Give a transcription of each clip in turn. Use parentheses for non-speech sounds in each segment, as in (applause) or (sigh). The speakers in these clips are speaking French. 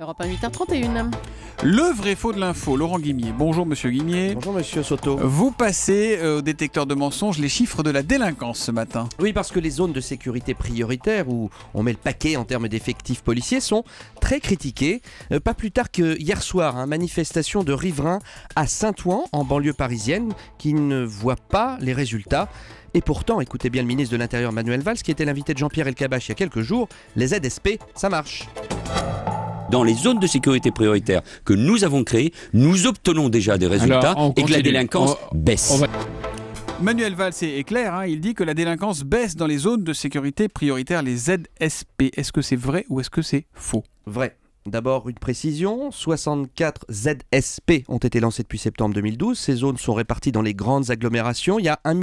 Europe 1, 8 31 Le vrai faux de l'info, Laurent Guimier. Bonjour Monsieur Guimier. Bonjour Monsieur Soto. Vous passez euh, au détecteur de mensonges les chiffres de la délinquance ce matin. Oui, parce que les zones de sécurité prioritaires où on met le paquet en termes d'effectifs policiers sont très critiquées. Euh, pas plus tard que hier soir, hein, manifestation de riverains à Saint-Ouen, en banlieue parisienne, qui ne voit pas les résultats. Et pourtant, écoutez bien le ministre de l'Intérieur Manuel Valls, qui était l'invité de Jean-Pierre Elkabbach il y a quelques jours, les ZSP, ça marche dans les zones de sécurité prioritaire que nous avons créées, nous obtenons déjà des résultats et que la délinquance baisse. Manuel Valls est clair, hein. il dit que la délinquance baisse dans les zones de sécurité prioritaire, les ZSP. Est-ce que c'est vrai ou est-ce que c'est faux Vrai. D'abord, une précision 64 ZSP ont été lancés depuis septembre 2012. Ces zones sont réparties dans les grandes agglomérations. Il y a 1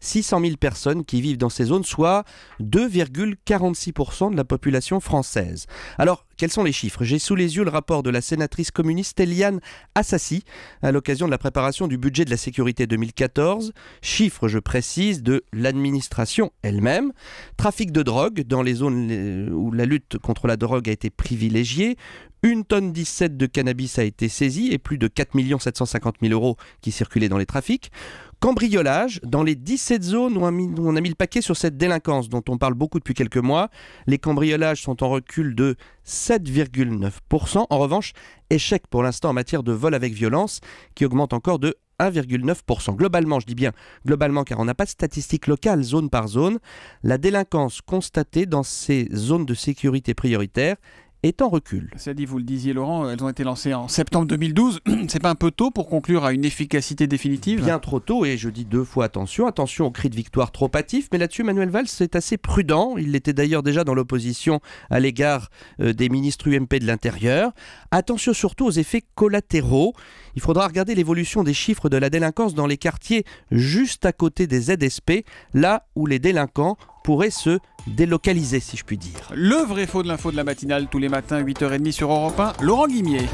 600 000 personnes qui vivent dans ces zones, soit 2,46% de la population française. Alors, quels sont les chiffres J'ai sous les yeux le rapport de la sénatrice communiste Eliane Assassi à l'occasion de la préparation du budget de la sécurité 2014. Chiffres, je précise, de l'administration elle-même. Trafic de drogue dans les zones où la lutte contre la drogue a été privilégiée. Une tonne 17 de cannabis a été saisie et plus de 4 750 000 euros qui circulaient dans les trafics. Cambriolage, dans les 17 zones où on, a mis, on a mis le paquet sur cette délinquance dont on parle beaucoup depuis quelques mois, les cambriolages sont en recul de 7,9%. En revanche, échec pour l'instant en matière de vol avec violence, qui augmente encore de 1,9%. Globalement, je dis bien globalement car on n'a pas de statistiques locales zone par zone, la délinquance constatée dans ces zones de sécurité prioritaire est en recul. à dit, vous le disiez Laurent, euh, elles ont été lancées en septembre 2012. (clears throat) C'est pas un peu tôt pour conclure à une efficacité définitive Bien trop tôt, et je dis deux fois attention, attention aux cris de victoire trop hâtifs. mais là-dessus Manuel Valls est assez prudent, il était d'ailleurs déjà dans l'opposition à l'égard euh, des ministres UMP de l'Intérieur. Attention surtout aux effets collatéraux, il faudra regarder l'évolution des chiffres de la délinquance dans les quartiers juste à côté des ZSP, là où les délinquants pourrait se délocaliser, si je puis dire. Le vrai faux de l'info de la matinale, tous les matins, 8h30 sur Europe 1, Laurent Guimier.